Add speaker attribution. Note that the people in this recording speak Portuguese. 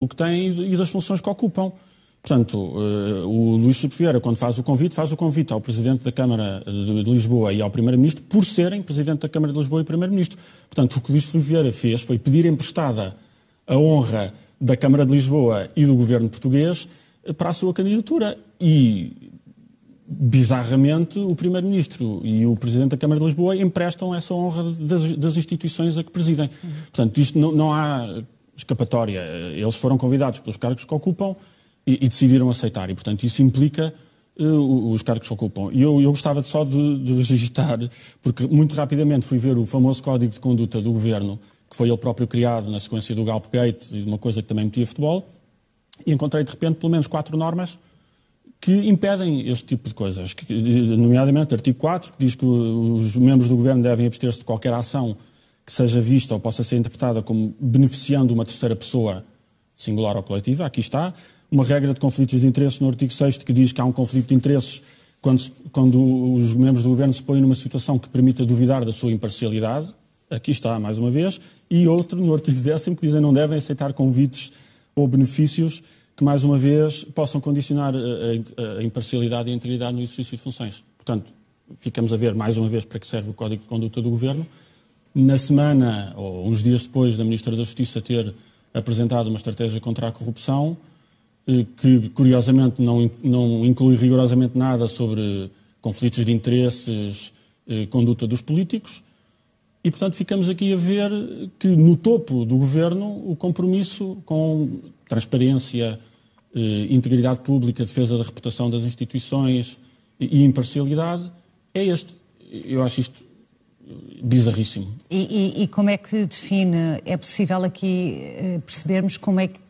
Speaker 1: O que têm e das funções que ocupam. Portanto, eh, o Luís Filipe Vieira, quando faz o convite, faz o convite ao Presidente da Câmara eh, de Lisboa e ao Primeiro-Ministro por serem Presidente da Câmara de Lisboa e Primeiro-Ministro. Portanto, o que o Luís Filipe Vieira fez foi pedir emprestada a honra da Câmara de Lisboa e do Governo português eh, para a sua candidatura. E, bizarramente, o Primeiro-Ministro e o Presidente da Câmara de Lisboa emprestam essa honra das, das instituições a que presidem. Uhum. Portanto, isto não, não há escapatória. Eles foram convidados pelos cargos que ocupam e, e decidiram aceitar. E, portanto, isso implica uh, os cargos que ocupam. E eu, eu gostava só de, de registrar, porque muito rapidamente fui ver o famoso código de conduta do governo, que foi ele próprio criado na sequência do Galp Gate e de uma coisa que também metia futebol, e encontrei de repente pelo menos quatro normas que impedem este tipo de coisas, que, eh, nomeadamente artigo 4, que diz que os membros do governo devem abster-se de qualquer ação que seja vista ou possa ser interpretada como beneficiando uma terceira pessoa, singular ou coletiva, aqui está, uma regra de conflitos de interesses no artigo 6 que diz que há um conflito de interesses quando, se, quando os membros do governo se põem numa situação que permita duvidar da sua imparcialidade, aqui está mais uma vez, e outro no artigo 10 que dizem não devem aceitar convites ou benefícios que mais uma vez possam condicionar a, a, a imparcialidade e a integridade no exercício de funções. Portanto, ficamos a ver mais uma vez para que serve o Código de Conduta do Governo na semana, ou uns dias depois da Ministra da Justiça ter apresentado uma estratégia contra a corrupção, eh, que curiosamente não, não inclui rigorosamente nada sobre conflitos de interesses, eh, conduta dos políticos, e portanto ficamos aqui a ver que no topo do governo o compromisso com transparência, eh, integridade pública, defesa da reputação das instituições e imparcialidade é este. Eu acho isto bizarríssimo. E, e, e, como é que define? É possível aqui eh, percebermos como é que